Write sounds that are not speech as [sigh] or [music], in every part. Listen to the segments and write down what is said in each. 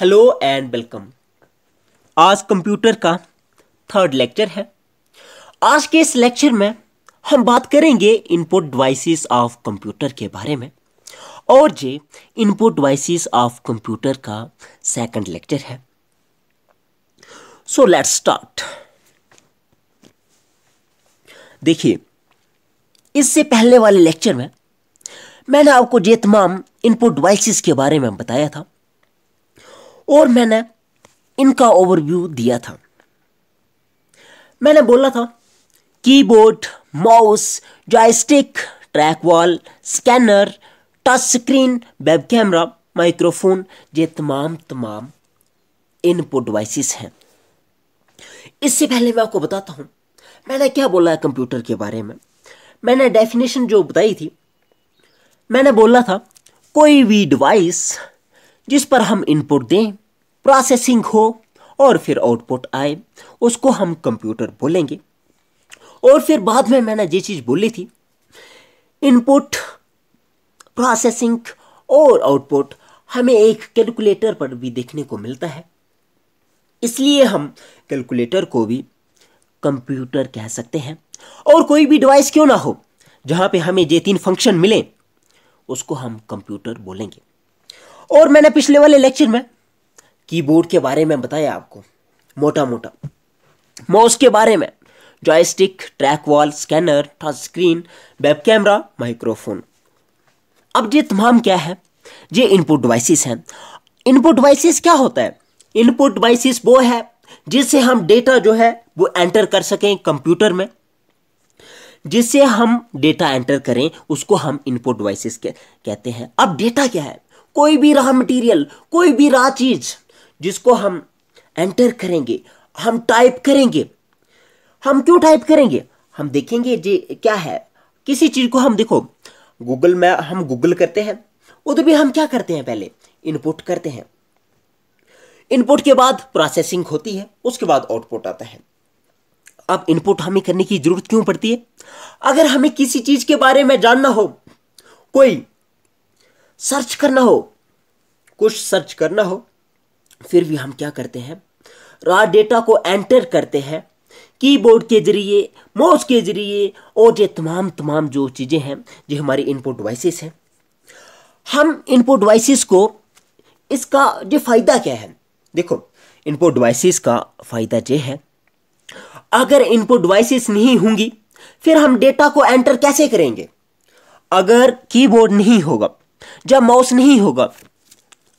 Hello and welcome आज computer का third lecture है आज के इस लेक्चर में हम बात करेंगे इनपुट डिवाइसेस ऑफ कंप्यूटर के बारे में और ये इनपुट डिवाइसेस ऑफ कंप्यूटर का सेकंड लेक्चर है सो लेट्स स्टार्ट देखिए इससे पहले वाले लेक्चर में मैंने आपको ये तमाम इनपुट डिवाइसेस के बारे में बताया था और मैंने इनका ओवरव्यू दिया था मैंने बोला था keyboard mouse joystick trackball scanner touch screen web camera microphone ये तमाम तमाम इनपुट डिवाइसेस हैं इससे पहले मैं आपको बताता हूँ मैंने क्या बोला है कंप्यूटर के बारे में मैंने डेफिनेशन जो बताई थी मैंने बोला था कोई भी डिवाइस जिस पर हम इनपुट दें प्रोसेसिंग हो और फिर आउटपुट आए उसको हम कंप्यूटर बोलेंगे और फिर बाद में मैंने ये चीज़ बोली थी इनपुट प्रोसेसिंग और आउटपुट हमें एक कैलकुलेटर पर भी देखने को मिलता है इसलिए हम कैलकुलेटर को भी कंप्यूटर कह सकते हैं और कोई भी डिवाइस क्यों ना हो जहाँ पे हमें ये तीन फंक्शन मिले उसको हम कंप्यूटर बोलेंगे और मैंने पिछले वाले लेक्चर में कीबोर्ड के बारे में बताया आपको मोटा मोटा माउस के बारे में joystick trackball scanner touch screen web camera microphone अब ये तमाम क्या है ये इनपुट डिवाइसेस हैं इनपुट डिवाइसेस क्या होता है इनपुट डिवाइसेस वो है जिससे हम डेटा जो है वो एंटर कर सकें कंप्यूटर में जिससे हम डेटा एंटर करें उसको हम इनपुट डिवाइसेस कहते हैं अब डेटा क्या है कोई भी रहा मटेरियल कोई भी रहा चीज जिसको हम एंटर करेंगे हम टाइप करेंगे हम क्यों टाइप करेंगे हम देखेंगे जे क्या है किसी चीज़ को हम देखो गूगल में हम गूगल करते हैं उधर भी हम क्या करते हैं पहले इनपुट करते हैं इनपुट के बाद प्रोसेसिंग होती है उसके बाद आउटपुट आता है अब इनपुट हमें करने की ज़रूरत क्यों पड़ती है अगर हमें किसी चीज़ के बारे में जानना हो कोई सर्च करना हो कुछ सर्च करना हो फिर भी हम क्या करते हैं रॉ डेटा को एंटर करते हैं कीबोर्ड के ज़रिए माउस के ज़रिए और ये तमाम तमाम जो चीज़ें हैं जो हमारी इनपुट डिवाइसेस हैं हम इनपुट डिवाइसेस को इसका जो फ़ायदा क्या है देखो इनपुट डिवाइसेस का फ़ायदा ये है अगर इनपुट डिवाइसेस नहीं होंगी फिर हम डेटा को एंटर कैसे करेंगे अगर कीबोर्ड नहीं होगा जब माउस नहीं होगा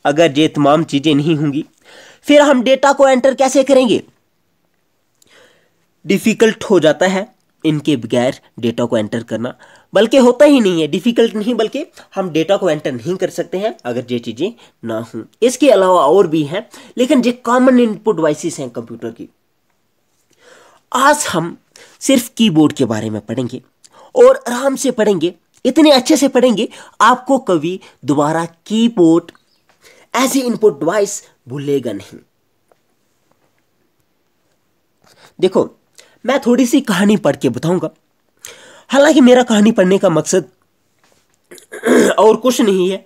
अगर ये तमाम चीज़ें नहीं होंगी फिर हम डेटा को एंटर कैसे करेंगे डिफ़िकल्ट हो जाता है इनके बगैर डेटा को एंटर करना बल्कि होता ही नहीं है डिफ़िकल्ट नहीं बल्कि हम डेटा को एंटर नहीं कर सकते हैं अगर ये चीज़ें ना हों इसके अलावा और भी हैं लेकिन ये कॉमन इनपुट डिवाइसेस हैं कंप्यूटर की आज हम सिर्फ कीबोर्ड के बारे में पढ़ेंगे और आराम से पढ़ेंगे इतने अच्छे से पढ़ेंगे आपको कभी दोबारा कीबोर्ड ए इनपुट डिवाइस भूलेगा नहीं देखो मैं थोड़ी सी कहानी पढ़ के बताऊंगा हालांकि मेरा कहानी पढ़ने का मकसद [clears throat] और कुछ नहीं है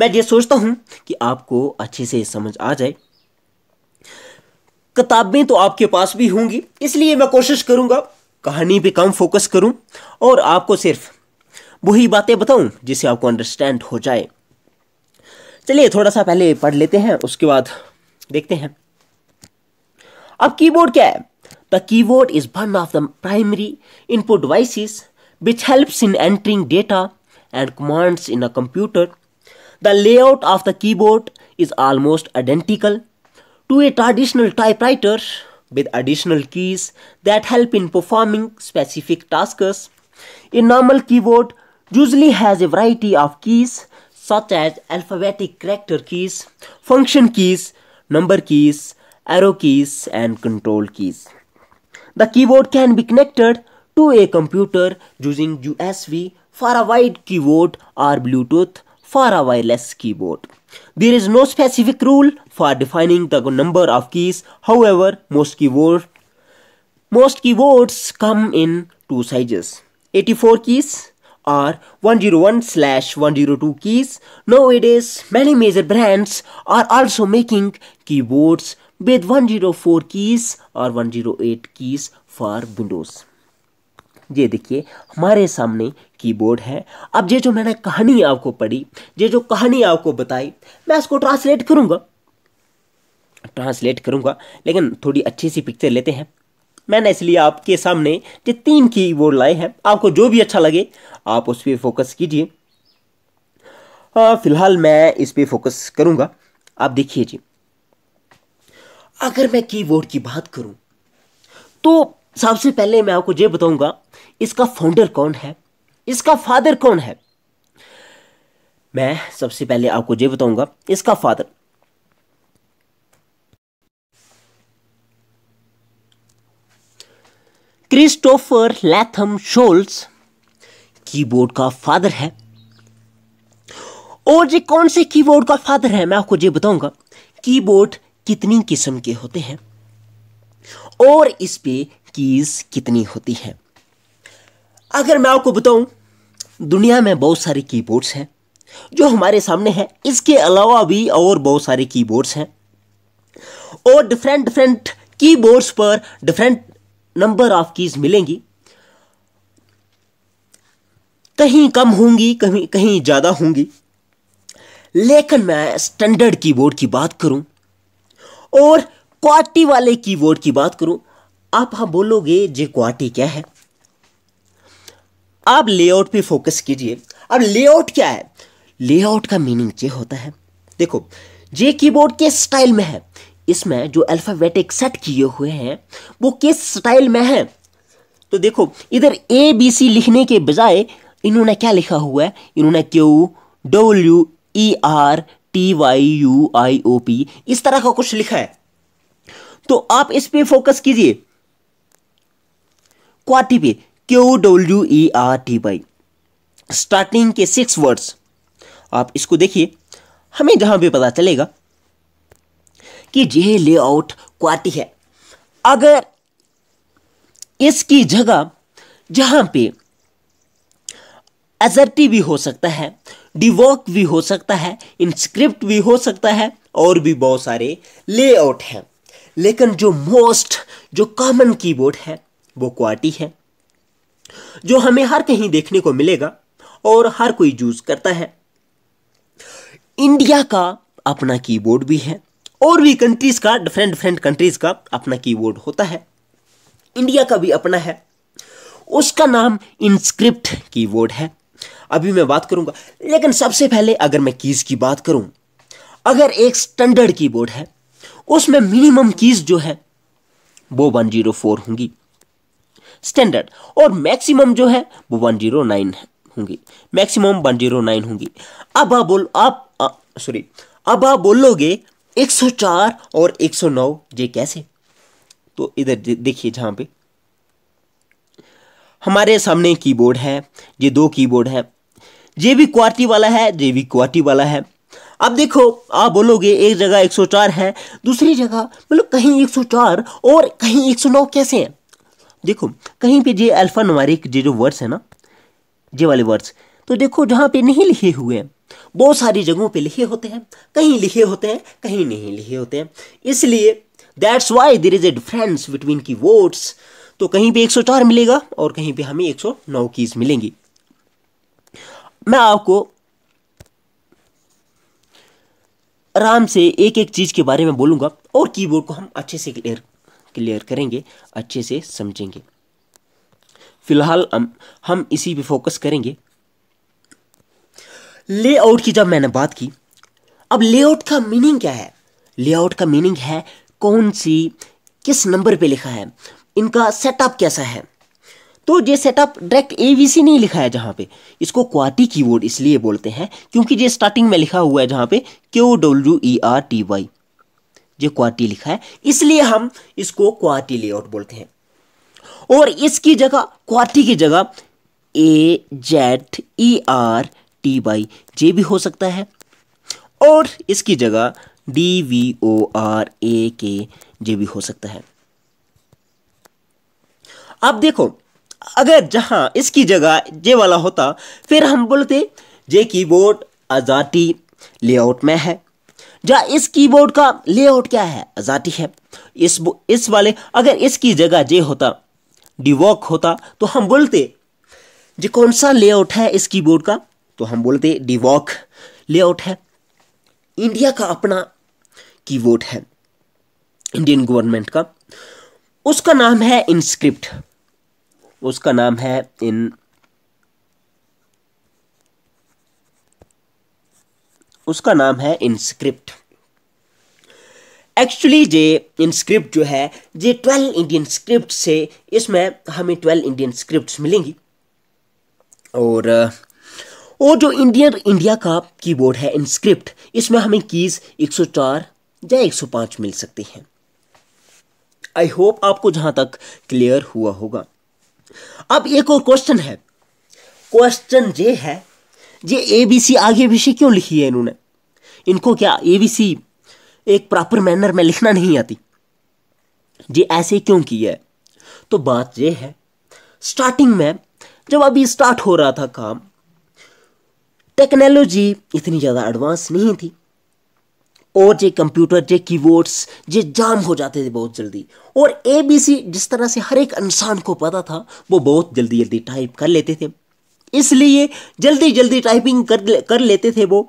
मैं ये सोचता हूं कि आपको अच्छे से समझ आ जाए किताबें तो आपके पास भी होंगी इसलिए मैं कोशिश करूंगा कहानी पे कम फोकस करूं और आपको सिर्फ वही बातें बताऊं जिसे आपको अंडरस्टैंड हो जाए चलिए थोड़ा सा पहले पढ़ लेते हैं उसके बाद देखते हैं अब कीबोर्ड क्या है the keyboard is one of the primary input devices which help in entering data and commands in a computer the layout of the keyboard is almost identical to a traditional typewriter with additional keys that help in performing specific task a normal keyboard usually has a variety of keys such as alphabetic character keys, function keys, number keys, arrow keys and control keys. The keyboard can be connected to a computer using USB for a wired keyboard or Bluetooth for a wireless keyboard. There is no specific rule for defining the number of keys. However, most keyboard most keyboards come in two sizes: 84 keys are 101 slash 102 keys. Nowadays, many major brands are also making keyboards with 104 keys or 108 keys for Windows. ये देखिए हमारे सामने keyboard है अब ये जो मैंने कहानी आपको पढ़ी ये जो कहानी आपको बताई मैं इसको ट्रांसलेट करूँगा ट्रांसलेट करूँगा लेकिन थोड़ी अच्छी सी पिक्चर लेते हैं मैंने इसलिए आपके सामने ये तीन की बोर्ड लाए हैं आपको जो भी अच्छा लगे आप उस पर फोकस कीजिए फिलहाल मैं इस पर फोकस करूंगा आप देखिए जी अगर मैं कीबोर्ड की बात करूं तो सबसे पहले मैं आपको ये बताऊंगा इसका फाउंडर कौन है इसका फादर कौन है मैं सबसे पहले आपको ये बताऊंगा इसका father Christopher Latham Sholes keyboard का फादर है और ये कौन से कीबोर्ड का फादर है मैं आपको ये बताऊंगा कीबोर्ड कितनी किस्म के होते हैं और इस पे कीज कितनी होती है अगर मैं आपको बताऊं दुनिया में बहुत सारे कीबोर्ड्स हैं जो हमारे सामने हैं इसके अलावा भी और बहुत सारे कीबोर्ड्स हैं और डिफरेंट डिफरेंट कीबोर्ड्स पर डिफरेंट नंबर ऑफ कीज़ मिलेंगी कहीं कम होंगी कहीं कहीं ज़्यादा होंगी लेकिन मैं स्टैंडर्ड कीबोर्ड की बात करूं और क्वाटी वाले कीबोर्ड की बात करूं आप हाँ बोलोगे जे क्वाटी क्या है आप लेआउट पे फोकस कीजिए अब लेआउट क्या है लेआउट का मीनिंग ये होता है देखो जे कीबोर्ड के स्टाइल में है इसमें जो अल्फ़ाबेटिक सेट किए हुए हैं वो किस स्टाइल में है तो देखो इधर ए बी सी लिखने के बजाय इन्होंने क्या लिखा हुआ है इन्होंने Q W E R T Y U I O P इस तरह का कुछ लिखा है तो आप इस पे फोकस कीजिए क्वाटी पे Q W E R T Y starting के सिक्स वर्ड्स आप इसको देखिए हमें जहां भी पता चलेगा कि यह लेआउट क्वाटी है अगर इसकी जगह जहाँ पे एजर्टी भी हो सकता है डिवॉक भी हो सकता है इंस्क्रिप्ट भी हो सकता है और भी बहुत सारे लेआउट हैं लेकिन जो मोस्ट जो कॉमन कीबोर्ड है वो क्वाटी है जो हमें हर कहीं देखने को मिलेगा और हर कोई यूज करता है इंडिया का अपना कीबोर्ड भी है और भी कंट्रीज का डिफरेंट डिफरेंट कंट्रीज का अपना कीबोर्ड होता है इंडिया का भी अपना है उसका नाम इंस्क्रिप्ट कीबोर्ड है अभी मैं बात करूंगा लेकिन सबसे पहले अगर मैं कीज़ की बात करूं अगर एक स्टैंडर्ड कीबोर्ड है उसमें मिनिमम कीज़ जो है वो 104 होंगी स्टैंडर्ड और मैक्सिमम जो है वो 109 होंगी मैक्सिमम 109 होंगी अब आप बोल आप सॉरी अब आप बोलोगे 104 और 109 ये कैसे तो इधर देखिए जहां पे हमारे सामने कीबोर्ड है ये दो कीबोर्ड है ये भी क्वार्टी वाला है ये भी क्वार्टी वाला है अब देखो आप बोलोगे एक जगह 104 है दूसरी जगह मतलब कहीं 104 और कहीं 109 कैसे हैं देखो कहीं पे ये अल्फा नुमारिक जो वर्ड्स है ना ये वाले वर्ड्स तो देखो जहाँ पे नहीं लिखे हुए हैं बहुत सारी जगहों पे लिखे होते हैं कहीं लिखे होते हैं कहीं नहीं लिखे होते हैं इसलिए that's why there is a difference between keyboards तो कहीं पे 104 मिलेगा और कहीं पे हमें 109 कीज मिलेंगी मैं आपको आराम से एक एक चीज़ के बारे में बोलूंगा और कीबोर्ड को हम अच्छे से क्लियर क्लियर करेंगे अच्छे से समझेंगे फिलहाल हम इसी पे फोकस करेंगे लेआउट की जब मैंने बात की अब लेआउट का मीनिंग क्या है लेआउट का मीनिंग है कौन सी किस नंबर पे लिखा है इनका सेटअप कैसा है तो ये सेटअप डायरेक्ट ए नहीं लिखा है जहाँ पे इसको क्वाटी कीबोर्ड इसलिए बोलते हैं क्योंकि ये स्टार्टिंग में लिखा हुआ है जहाँ पे Q W E R T Y ये क्वाटी लिखा है इसलिए हम इसको क्वाटी लेआउट बोलते हैं और इसकी जगह क्वाटी की जगह A Z E R T Y J भी हो सकता है और इसकी जगह D V O R A K J भी हो सकता है अब देखो अगर जहां इसकी जगह जे वाला होता फिर हम बोलते जे बोर्ड आज़ाटी लेआउट में है जहाँ इस कीबोर्ड का लेआउट क्या है आज़ाटी है इस इस वाले अगर इसकी जगह जे होता डिवॉक होता तो हम बोलते जे कौन सा लेआउट है इस कीबोर्ड का तो हम बोलते डिवॉक लेआउट है इंडिया का अपना कीबोर्ड है इंडियन गवर्नमेंट का उसका नाम है इनस्क्रिप्ट उसका नाम है इन उसका नाम है इनस्क्रिप्ट एक्चुअली जे इनस्क्रिप्ट जो है जे ट्वेल्व इंडियन स्क्रिप्ट से इसमें हमें ट्वेल्व इंडियन स्क्रिप्ट मिलेंगी और और जो इंडियन इंडिया का कीबोर्ड है इनस्क्रिप्ट इसमें हमें कीज़ 104 या 105 मिल सकती हैं आई होप आपको जहां तक क्लियर हुआ होगा अब एक और क्वेश्चन है क्वेश्चन ये है ये ए बी सी आगे विषय क्यों लिखी है इन्होंने इनको क्या ए बी सी एक प्रॉपर मैनर में लिखना नहीं आती ये ऐसे क्यों की है तो बात यह है स्टार्टिंग में जब अभी स्टार्ट हो रहा था काम टेक्नोलॉजी इतनी ज़्यादा एडवांस नहीं थी और जे कंप्यूटर जे कीबोर्ड्स जे जाम हो जाते थे बहुत जल्दी और ए बी सी जिस तरह से हर एक इंसान को पता था वो बहुत जल्दी जल्दी टाइप कर लेते थे इसलिए जल्दी जल्दी टाइपिंग कर कर लेते थे वो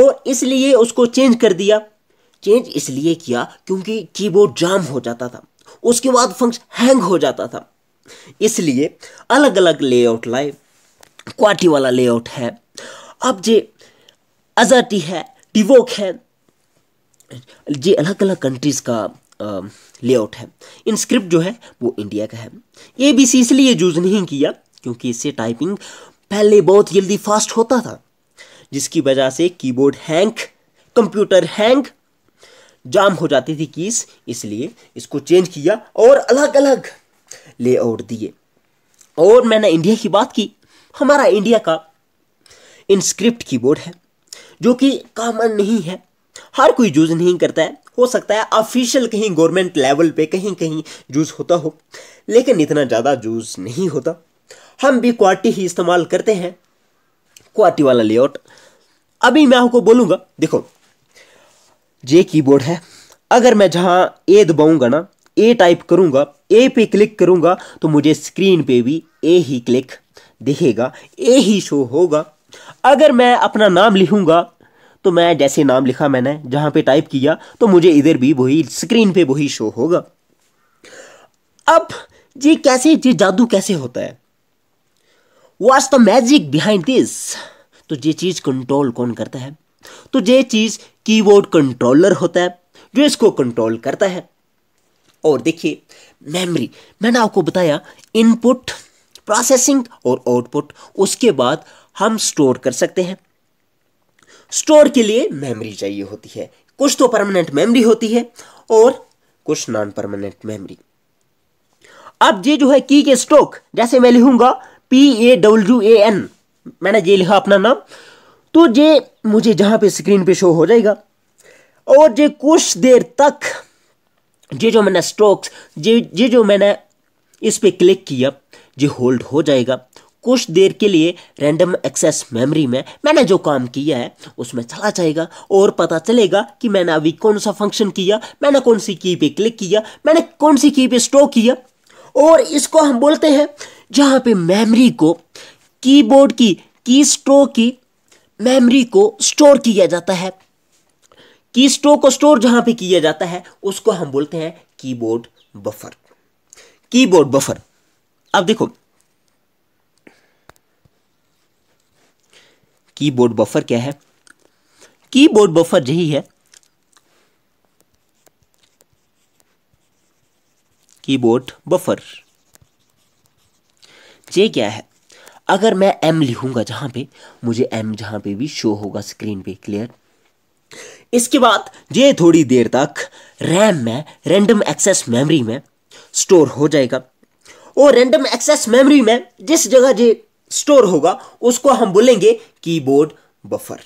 और इसलिए उसको चेंज कर दिया चेंज इसलिए किया क्योंकि कीबोर्ड जाम हो जाता था उसके बाद फंक्शन हैंग हो जाता था इसलिए अलग अलग लेआउट लाए क्वालिटी वाला लेआउट है अब जे आज़ादी है डिवोक है ये अलग अलग कंट्रीज़ का लेआउट है इन स्क्रिप्ट जो है वो इंडिया का है ये बी सी इसलिए यूज़ नहीं किया क्योंकि इससे टाइपिंग पहले बहुत जल्दी फास्ट होता था जिसकी वजह से keyboard hang computer hang jam हो जाती थी कीस इसलिए इसको चेंज किया और अलग अलग लेआउट दिए और मैंने इंडिया की बात की हमारा इंडिया का इनस्क्रिप्ट कीबोर्ड है जो कि कॉमन नहीं है हर कोई यूज़ नहीं करता है हो सकता है ऑफिशियल कहीं गवर्नमेंट लेवल पे कहीं कहीं यूज़ होता हो लेकिन इतना ज़्यादा यूज़ नहीं होता हम भी क्वाटी ही इस्तेमाल करते हैं क्वाटी वाला लेआउट अभी मैं आपको बोलूँगा देखो जे कीबोर्ड है अगर मैं जहाँ ए दबाऊँगा ना ए टाइप करूँगा ए पे क्लिक करूँगा तो मुझे स्क्रीन पे भी ए ही क्लिक दिखेगा ए ही शो होगा अगर मैं अपना नाम लिखूंगा तो मैं जैसे नाम लिखा मैंने जहां पे टाइप किया तो मुझे इधर भी वही स्क्रीन पे वही शो होगा अब ये कैसे ये जादू कैसे होता है what's the magic behind this तो ये चीज़ कंट्रोल कौन करता है तो ये चीज़ कीबोर्ड कंट्रोलर होता है जो इसको कंट्रोल करता है और देखिए मेमोरी मैंने आपको बताया इनपुट प्रोसेसिंग और आउटपुट उसके बाद हम स्टोर कर सकते हैं स्टोर के लिए मेमोरी चाहिए होती है कुछ तो परमानेंट मेमोरी होती है और कुछ नॉन परमानेंट मेमोरी अब ये जो है की के स्टोक जैसे मैं लिखूंगा P A W A N मैंने ये लिखा अपना नाम तो ये मुझे जहां पे स्क्रीन पे शो हो जाएगा और ये कुछ देर तक ये जो मैंने स्टोक्स ये ये जो मैंने इस पर क्लिक किया ये होल्ड हो जाएगा कुछ देर के लिए रैंडम एक्सेस मेमोरी में मैंने जो काम किया है उसमें चला जाएगा और पता चलेगा कि मैंने अभी कौन सा फंक्शन किया मैंने कौन सी की पे क्लिक किया मैंने कौन सी की पे स्टोर किया और इसको हम बोलते हैं जहाँ पे मेमोरी को कीबोर्ड की की स्टो की मेमोरी को स्टोर किया जाता है की स्टो को स्टोर जहाँ पे किया जाता है उसको हम बोलते हैं कीबोर्ड बफर कीबोर्ड बफर अब देखो कीबोर्ड बफर क्या है कीबोर्ड बफर यही है कीबोर्ड बफर ये क्या है अगर मैं एम लिखूंगा जहां पे मुझे एम जहां पे भी शो होगा स्क्रीन पे क्लियर इसके बाद ये थोड़ी देर तक रैम में रैंडम एक्सेस मेमोरी में स्टोर हो जाएगा और रैंडम एक्सेस मेमोरी में जिस जगह जे स्टोर होगा उसको हम बोलेंगे कीबोर्ड बफर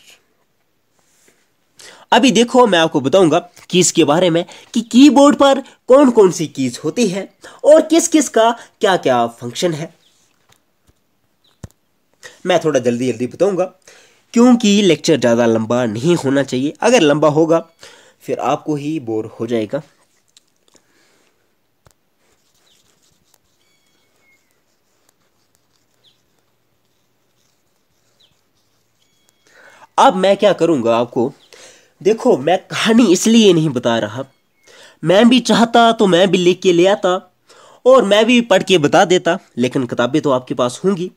अभी देखो मैं आपको बताऊंगा कीज के बारे में कि कीबोर्ड पर कौन कौन सी कीज होती है और किस किस का क्या क्या फंक्शन है मैं थोड़ा जल्दी जल्दी बताऊंगा क्योंकि लेक्चर ज़्यादा लंबा नहीं होना चाहिए अगर लंबा होगा फिर आपको ही बोर हो जाएगा अब मैं क्या करूँगा आपको देखो मैं कहानी इसलिए नहीं बता रहा मैं भी चाहता तो मैं भी लिख के ले आता और मैं भी पढ़ के बता देता लेकिन किताबें तो आपके पास होंगी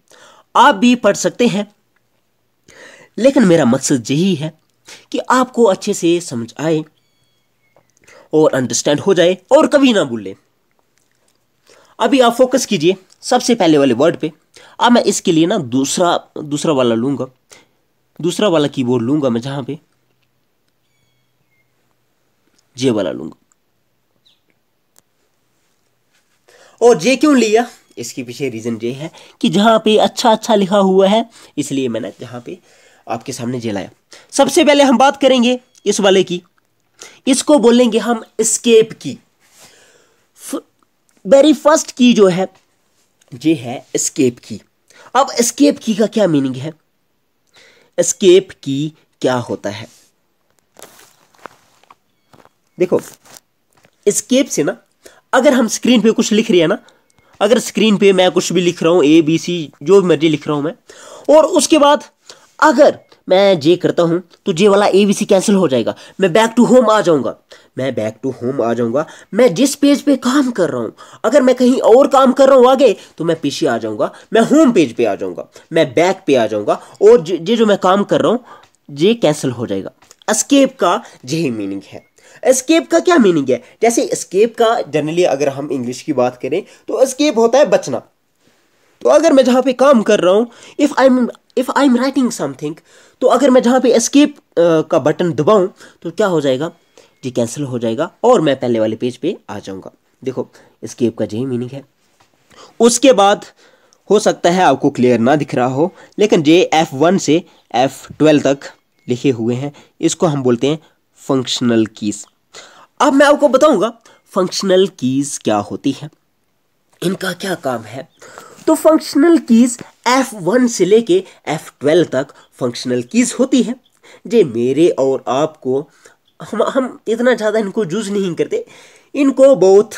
आप भी पढ़ सकते हैं लेकिन मेरा मकसद यही है कि आपको अच्छे से समझ आए और अंडरस्टैंड हो जाए और कभी ना भूलें अभी आप फोकस कीजिए सबसे पहले वाले वर्ड पे अब मैं इसके लिए ना दूसरा दूसरा वाला लूँगा दूसरा वाला कीबोर्ड लूंगा मैं जहां पे जे वाला लूंगा और जे क्यों लिया इसके पीछे रीज़न ये है कि जहां पे अच्छा अच्छा लिखा हुआ है इसलिए मैंने जहां पे आपके सामने जे लाया सबसे पहले हम बात करेंगे इस वाले की इसको बोलेंगे हम स्केप की वेरी फर्स्ट की जो है ये है स्केप की अब स्केप की का क्या मीनिंग है एस्केप की क्या होता है देखो एस्केप से ना अगर हम स्क्रीन पे कुछ लिख रहे हैं ना अगर स्क्रीन पे मैं कुछ भी लिख रहा हूं ए बी सी जो भी मर्जी लिख रहा हूं मैं और उसके बाद अगर मैं जे करता हूँ तो जे वाला ए बी सी कैंसिल हो जाएगा मैं बैक टू होम आ जाऊँगा मैं बैक टू होम आ जाऊँगा मैं जिस पेज पे काम कर रहा हूँ अगर मैं कहीं और काम कर रहा हूँ आगे तो मैं पीछे आ जाऊँगा मैं होम पेज पे आ जाऊँगा मैं बैक पे आ जाऊँगा और जे जो मैं काम कर रहा हूँ जे कैंसिल हो जाएगा एस्केप का यही मीनिंग है एस्केप का क्या मीनिंग है जैसे एस्केप का जनरली अगर हम इंग्लिश की बात करें तो एस्केप होता है बचना तो अगर मैं जहाँ पे काम कर रहा हूँ if I am if I am writing something तो अगर मैं जहाँ पे एस्केप का बटन दबाऊँ तो क्या हो जाएगा जी कैंसिल हो जाएगा और मैं पहले वाले पेज पे आ जाऊँगा देखो एस्केप का यही मीनिंग है उसके बाद हो सकता है आपको क्लियर ना दिख रहा हो लेकिन जे एफ वन से एफ ट्वेल्व तक लिखे हुए हैं इसको हम बोलते हैं फंक्शनल कीज़ अब मैं आपको बताऊँगा फंक्शनल कीज़ क्या होती है इनका क्या काम है तो फंक्शनल कीज़ एफ़ वन से लेके ट्वेल्व तक फंक्शनल कीज़ होती है जे मेरे और आपको हम हम इतना ज़्यादा इनको यूज़ नहीं करते इनको बहुत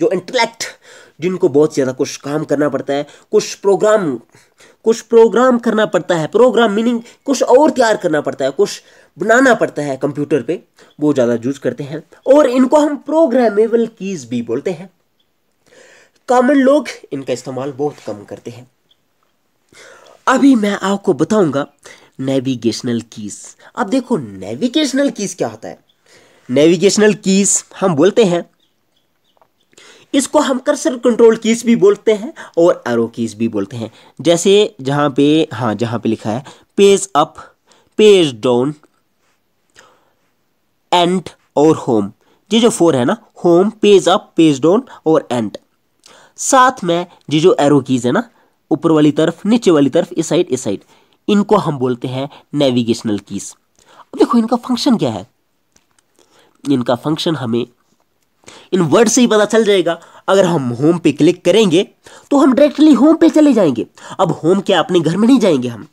जो इंटेलेक्ट जिनको बहुत ज़्यादा कुछ काम करना पड़ता है कुछ प्रोग्राम कुछ प्रोग्राम करना पड़ता है प्रोग्राम मीनिंग कुछ और तैयार करना पड़ता है कुछ बनाना पड़ता है कंप्यूटर पे वो ज़्यादा यूज करते हैं और इनको हम प्रोग्रामेबल कीज़ भी बोलते हैं कॉमन लोग इनका इस्तेमाल बहुत कम करते हैं अभी मैं आपको बताऊंगा नेविगेशनल कीज अब देखो नेविगेशनल कीज क्या होता है नेविगेशनल कीज हम बोलते हैं इसको हम कर्सर कंट्रोल कीज भी बोलते हैं और एरो कीज भी बोलते हैं जैसे जहां पे हाँ जहां पे लिखा है page up page down end और होम ये जो फोर है ना home page up page down और एंड साथ में ये जो एरो कीज़ है ना ऊपर वाली तरफ नीचे वाली तरफ इस साइड इस साइड इनको हम बोलते हैं नेविगेशनल कीज़ अब देखो इनका फंक्शन क्या है इनका फंक्शन हमें इन वर्ड से ही पता चल जाएगा अगर हम होम पे क्लिक करेंगे तो हम डायरेक्टली होम पे चले जाएंगे अब होम क्या अपने घर में नहीं जाएंगे हम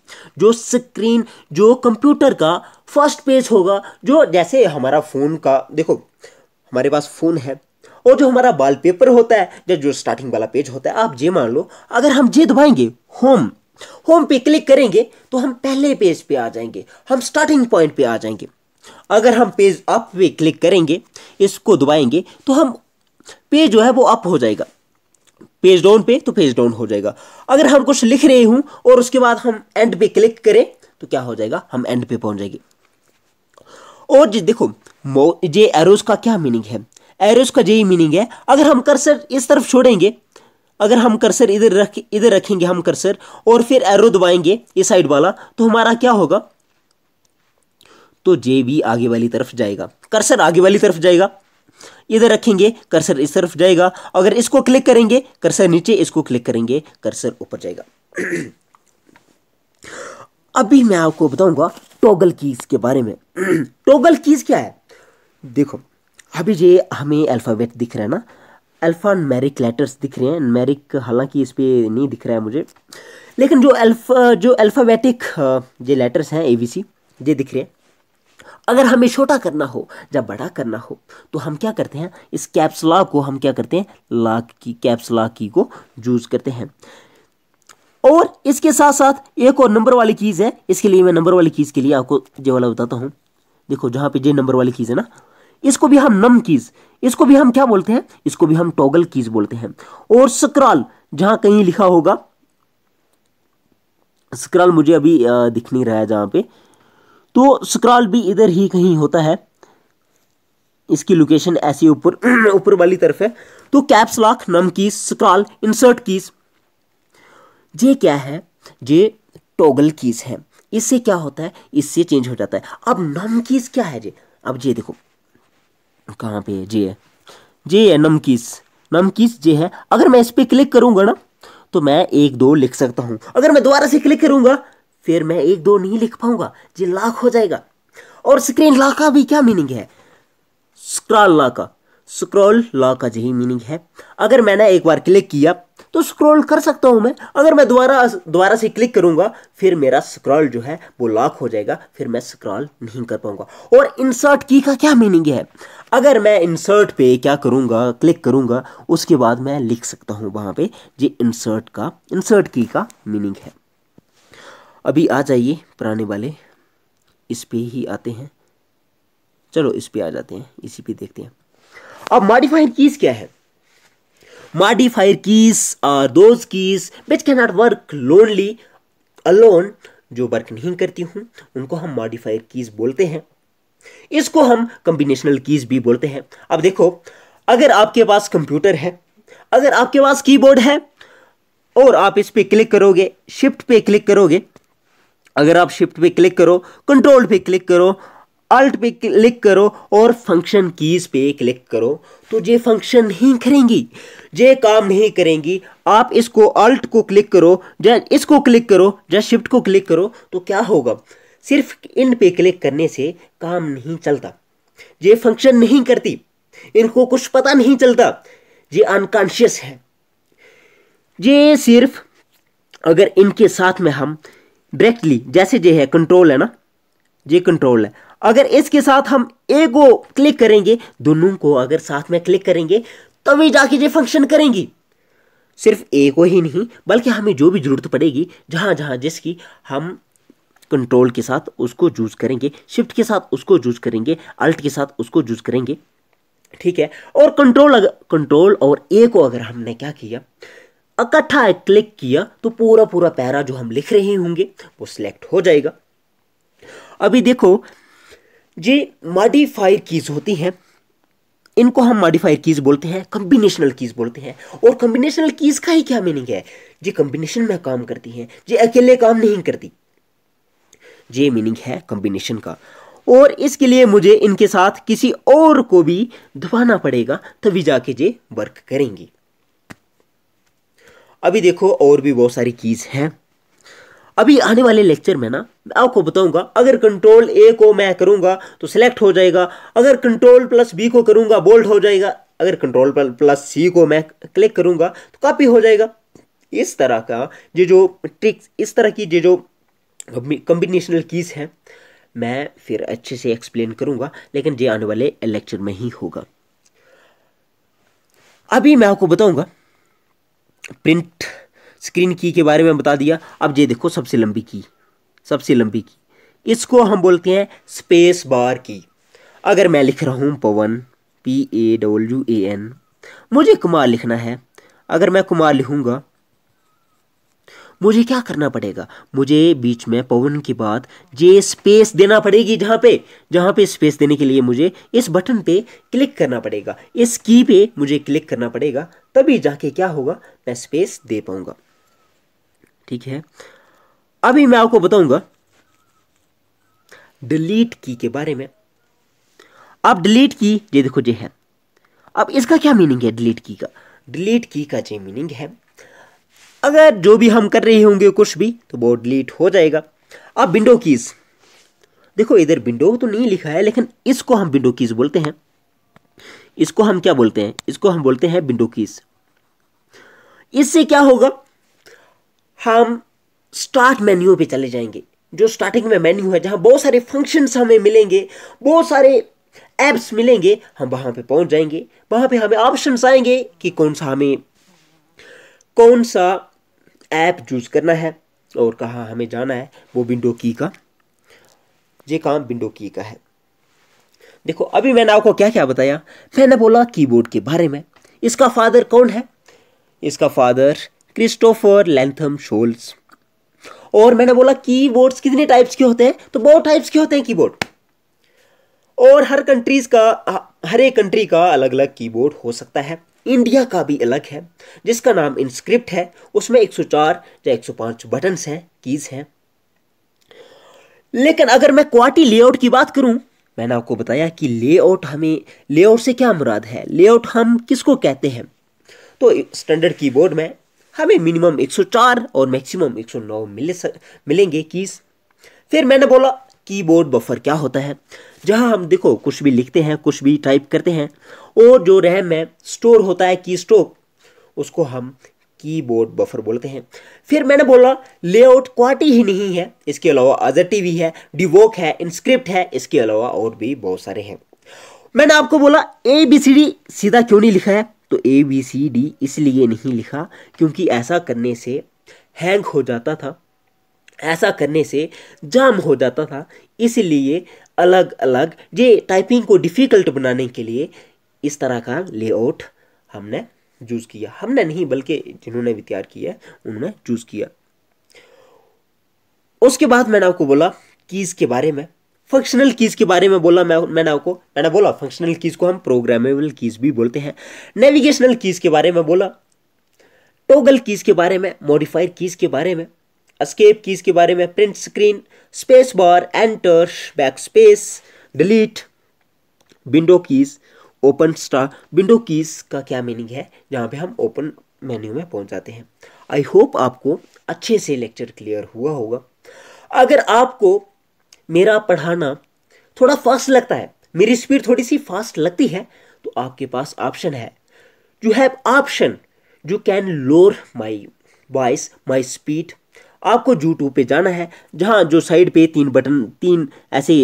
जो स्क्रीन जो कंप्यूटर का फर्स्ट पेज होगा जो जैसे हमारा फ़ोन का देखो हमारे पास फ़ोन है और जो हमारा वाल पेपर होता है या जो स्टार्टिंग वाला पेज होता है आप ये मान लो अगर हम जे दबाएंगे होम होम पे क्लिक करेंगे तो हम पहले पेज पे आ जाएंगे हम स्टार्टिंग पॉइंट पे आ जाएंगे अगर हम पेज अप पे क्लिक करेंगे इसको दबाएंगे तो हम पेज जो है वो अप हो जाएगा पेज डाउन पे तो पेज डाउन हो जाएगा अगर हम कुछ लिख रहे हूं और उसके बाद हम एंड पे क्लिक करें तो क्या हो जाएगा हम एंड पे पहुंच जाएंगे और जी देखो ये एरोज का क्या मीनिंग है एरोज का यही मीनिंग है अगर हम कर्सर इस तरफ छोड़ेंगे अगर हम कर्सर इधर रख इधर रखेंगे हम कर्सर और फिर एरो दबाएंगे ये साइड वाला तो हमारा क्या होगा तो जे भी आगे वाली तरफ जाएगा कर्सर आगे वाली तरफ जाएगा इधर रखेंगे कर्सर इस तरफ जाएगा अगर इसको क्लिक करेंगे कर्सर नीचे इसको क्लिक करेंगे कर्सर ऊपर जाएगा [clears throat] अभी मैं आपको बताऊंगा टोगल कीज के बारे में टोगल [clears throat] कीज क्या है देखो अभी जे हमें अल्फ़ाबेट दिख रहा है ना अल्फ़ा मेरिक लेटर्स दिख रहे हैं मेरिक हालांकि इस पर नहीं दिख रहा है मुझे लेकिन जो अल्फ़ा जो अल्फ़ाबेटिक जो लेटर्स हैं ए बी सी ये दिख रहे हैं अगर हमें छोटा करना हो या बड़ा करना हो तो हम क्या करते हैं इस कैप्स को हम क्या करते हैं ला की कैप्स की को यूज़ करते हैं और इसके साथ साथ एक और नंबर वाली चीज़ है इसके लिए मैं नंबर वाली चीज़ के लिए आपको ये वाला बताता हूँ देखो जहाँ पे जे नंबर वाली चीज़ है ना इसको भी हम नम कीज इसको भी हम क्या बोलते हैं इसको भी हम टॉगल कीज बोलते हैं और स्क्रॉल जहां कहीं लिखा होगा स्क्रॉल मुझे अभी दिख नहीं रहा है जहां पे तो स्क्रॉल भी इधर ही कहीं होता है इसकी लोकेशन ऐसी ऊपर [clears throat] ऊपर वाली तरफ है तो caps lock num keys scroll insert keys ये क्या है ये टॉगल कीज है इससे क्या होता है इससे चेंज हो जाता है अब नम कीज क्या है जे अब ये देखो कहाँ पे है जे है जे है नमकीस नमकीस जे है अगर मैं इस पर क्लिक करूँगा ना तो मैं एक दो लिख सकता हूँ अगर मैं दोबारा से क्लिक करूँगा फिर मैं एक दो नहीं लिख पाऊँगा जे लाख हो जाएगा और स्क्रीन ला का भी क्या मीनिंग है स्क्रॉल ला का स्क्रॉल ला का यही मीनिंग है अगर मैंने एक बार क्लिक किया तो स्क्रॉल कर सकता हूँ मैं अगर मैं दोबारा दोबारा से क्लिक करूँगा फिर मेरा स्क्रॉल जो है वो लॉक हो जाएगा फिर मैं स्क्रॉल नहीं कर पाऊँगा और इंसर्ट की का क्या मीनिंग है अगर मैं इंसर्ट पे क्या करूँगा क्लिक करूँगा उसके बाद मैं लिख सकता हूँ वहाँ पर ये इंसर्ट का इंसर्ट की का मीनिंग है अभी आ जाइए पुराने वाले इस पर ही आते हैं चलो इस पर आ जाते हैं इसी पर देखते हैं अब मॉडिफाइड कीज़ क्या है modifier keys those those which can not work lonely alone जो वर्क नहीं करती हूँ उनको हम मॉडिफायर कीज बोलते हैं इसको हम कंबिनेशनल कीज भी बोलते हैं अब देखो अगर आपके पास कंप्यूटर है अगर आपके पास कीबोर्ड है और आप इस पर क्लिक करोगे शिफ्ट पे क्लिक करोगे अगर आप शिफ्ट पे क्लिक करो कंट्रोल पे क्लिक करो अल्ट पे क्लिक करो और फंक्शन कीज़ पे क्लिक करो तो ये फंक्शन नहीं करेंगी ये काम नहीं करेंगी आप इसको अल्ट को क्लिक करो या इसको क्लिक करो या शिफ्ट को क्लिक करो तो क्या होगा सिर्फ इन पे क्लिक करने से काम नहीं चलता ये फंक्शन नहीं करती इनको कुछ पता नहीं चलता ये अनकॉन्शियस है ये सिर्फ अगर इनके साथ में हम डायरेक्टली जैसे ये है कंट्रोल है ना ये कंट्रोल है अगर इसके साथ हम ए को क्लिक करेंगे दोनों को अगर साथ में क्लिक करेंगे तभी जाके ये फंक्शन करेंगी सिर्फ ए को ही नहीं बल्कि हमें जो भी ज़रूरत पड़ेगी जहाँ जहाँ जिसकी हम कंट्रोल के साथ उसको यूज़ करेंगे शिफ्ट के साथ उसको यूज़ करेंगे अल्ट के साथ उसको यूज़ करेंगे ठीक है और कंट्रोल अगर कंट्रोल और ए को अगर हमने क्या किया इकट्ठा क्लिक किया तो पूरा पूरा पैरा जो हम लिख रहे होंगे वो सिलेक्ट हो जाएगा अभी देखो ये मॉडिफायर कीज़ होती हैं इनको हम मॉडिफायर कीज़ बोलते हैं कम्बिनेशनल कीज़ बोलते हैं और कम्बिनेशनल कीज़ का ही क्या मीनिंग है ये कम्बिनेशन में काम करती हैं ये अकेले काम नहीं करती ये मीनिंग है कम्बिनेशन का और इसके लिए मुझे इनके साथ किसी और को भी दबाना पड़ेगा तभी जाके ये वर्क करेंगी अभी देखो और भी बहुत सारी कीज़ हैं अभी आने वाले लेक्चर में ना मैं आपको बताऊंगा अगर कंट्रोल ए को मैं करूंगा तो सिलेक्ट हो जाएगा अगर कंट्रोल प्लस बी को करूंगा बोल्ड हो जाएगा अगर कंट्रोल प्लस सी को मैं क्लिक करूंगा तो कॉपी हो जाएगा इस तरह का ये जो ट्रिक्स इस तरह की ये जो कम्बिनेशनल कीज़ हैं मैं फिर अच्छे से एक्सप्लेन करूंगा लेकिन ये आने वाले लेक्चर में ही होगा अभी मैं आपको बताऊंगा प्रिंट स्क्रीन की के बारे में बता दिया अब ये देखो सबसे लंबी की सबसे लंबी की इसको हम बोलते हैं स्पेस बार की अगर मैं लिख रहा हूँ Pawan P A W A N मुझे कुमार लिखना है अगर मैं कुमार लिखूँगा मुझे क्या करना पड़ेगा मुझे बीच में पवन के बाद ये स्पेस देना पड़ेगी जहाँ पे जहाँ पे स्पेस देने के लिए मुझे इस बटन पे क्लिक करना पड़ेगा इस की पे मुझे क्लिक करना पड़ेगा तभी जाके क्या होगा मैं स्पेस दे पाऊँगा ठीक है अभी मैं आपको बताऊंगा डिलीट की के बारे में अब डिलीट की ये देखो ये है अब इसका क्या मीनिंग है डिलीट की का डिलीट की का जो मीनिंग है अगर जो भी हम कर रहे होंगे कुछ भी तो वो डिलीट हो जाएगा अब विंडो कीज़ देखो इधर विंडो तो नहीं लिखा है लेकिन इसको हम विंडो कीज़ बोलते हैं इसको हम क्या बोलते हैं इसको हम बोलते हैं विंडो कीज़ इससे क्या होगा हम स्टार्ट मेन्यू पे चले जाएंगे जो स्टार्टिंग में मेन्यू है जहाँ बहुत सारे फंक्शंस हमें मिलेंगे बहुत सारे ऐप्स मिलेंगे हम वहाँ पे पहुँच जाएंगे वहाँ पे हमें ऑप्शंस आएंगे कि कौन सा हमें कौन सा ऐप चूज़ करना है और कहाँ हमें जाना है वो विंडो की का ये काम विंडो की का है देखो अभी मैंने आपको क्या क्या बताया मैंने बोला कीबोर्ड के बारे में इसका फादर कौन है इसका फादर क्रिस्टोफर लैंथम शोल्स और मैंने बोला कीबोर्ड्स कितने टाइप्स के होते हैं तो बहुत टाइप्स के होते हैं कीबोर्ड और हर कंट्रीज का हर एक कंट्री का अलग अलग कीबोर्ड हो सकता है इंडिया का भी अलग है जिसका नाम इंस्क्रिप्ट है उसमें 104 या 105 बटन्स हैं कीज हैं लेकिन अगर मैं क्वाटी लेआउट की बात करूं मैंने आपको बताया कि लेआउट हमें लेआउट से क्या मुराद है लेआउट हम किसको कहते हैं तो स्टैंडर्ड कीबोर्ड में हमें मिनिमम 104 और मैक्सिमम 109 मिले सक, मिलेंगे कीज फिर मैंने बोला कीबोर्ड बफर क्या होता है जहां हम देखो कुछ भी लिखते हैं कुछ भी टाइप करते हैं और जो रैम में स्टोर होता है की स्टोक उसको हम कीबोर्ड बफर बोलते हैं फिर मैंने बोला लेआउट क्वाटी ही नहीं है इसके अलावा अजर टीवी है डिवोक है इंस्क्रिप्ट है इसके अलावा और भी बहुत सारे हैं मैंने आपको बोला ए बी सी डी सीधा क्यों नहीं लिखा है तो ए बी सी डी इसलिए नहीं लिखा क्योंकि ऐसा करने से हैंग हो जाता था ऐसा करने से जाम हो जाता था इसलिए अलग अलग ये टाइपिंग को डिफ़िकल्ट बनाने के लिए इस तरह का लेआउट हमने चूज़ किया हमने नहीं बल्कि जिन्होंने भी तैयार किया उन्होंने चूज़ किया उसके बाद मैंने आपको बोला कीज़ के बारे में फंक्शनल कीज के बारे में बोला मैं मैंने आपको मैंने बोला फंक्शनल कीज को हम प्रोग्रामेबल कीज भी बोलते हैं नेविगेशनल कीज के बारे में बोला टोगल कीज के बारे में मॉडिफाइड कीज के बारे में स्केप कीज के बारे में print screen space bar enter backspace delete window keys open star window keys का क्या मीनिंग है जहाँ पे हम ओपन मेन्यू में पहुँच जाते हैं आई होप आपको अच्छे से लेक्चर क्लियर हुआ होगा अगर आपको मेरा पढ़ाना थोड़ा फास्ट लगता है मेरी स्पीड थोड़ी सी फास्ट लगती है तो आपके पास ऑप्शन है you have option you can lower my voice my speed आपको यूट्यूब पे जाना है जहाँ जो साइड पे तीन बटन तीन ऐसे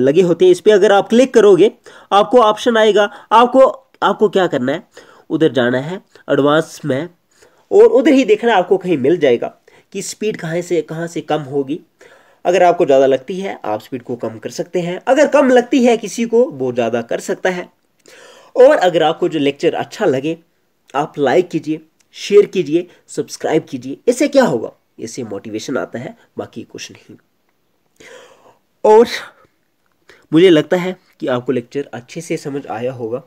लगे होते हैं इस पर अगर आप क्लिक करोगे आपको ऑप्शन आएगा आपको आपको क्या करना है उधर जाना है एडवांस में और उधर ही देखना आपको कहीं मिल जाएगा कि स्पीड कहाँ से कहाँ से कम होगी अगर आपको ज़्यादा लगती है आप स्पीड को कम कर सकते हैं अगर कम लगती है किसी को वो ज़्यादा कर सकता है और अगर आपको जो लेक्चर अच्छा लगे आप लाइक कीजिए शेयर कीजिए सब्सक्राइब कीजिए इससे क्या होगा इससे मोटिवेशन आता है बाकी कुछ नहीं और मुझे लगता है कि आपको लेक्चर अच्छे से समझ आया होगा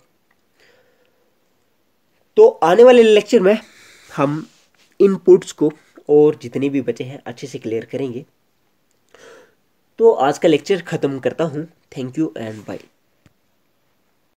तो आने वाले लेक्चर में हम इनपुट्स को और जितने भी बचे हैं अच्छे से क्लियर करेंगे तो आज का लेक्चर ख़त्म करता हूँ थैंक यू एंड बाय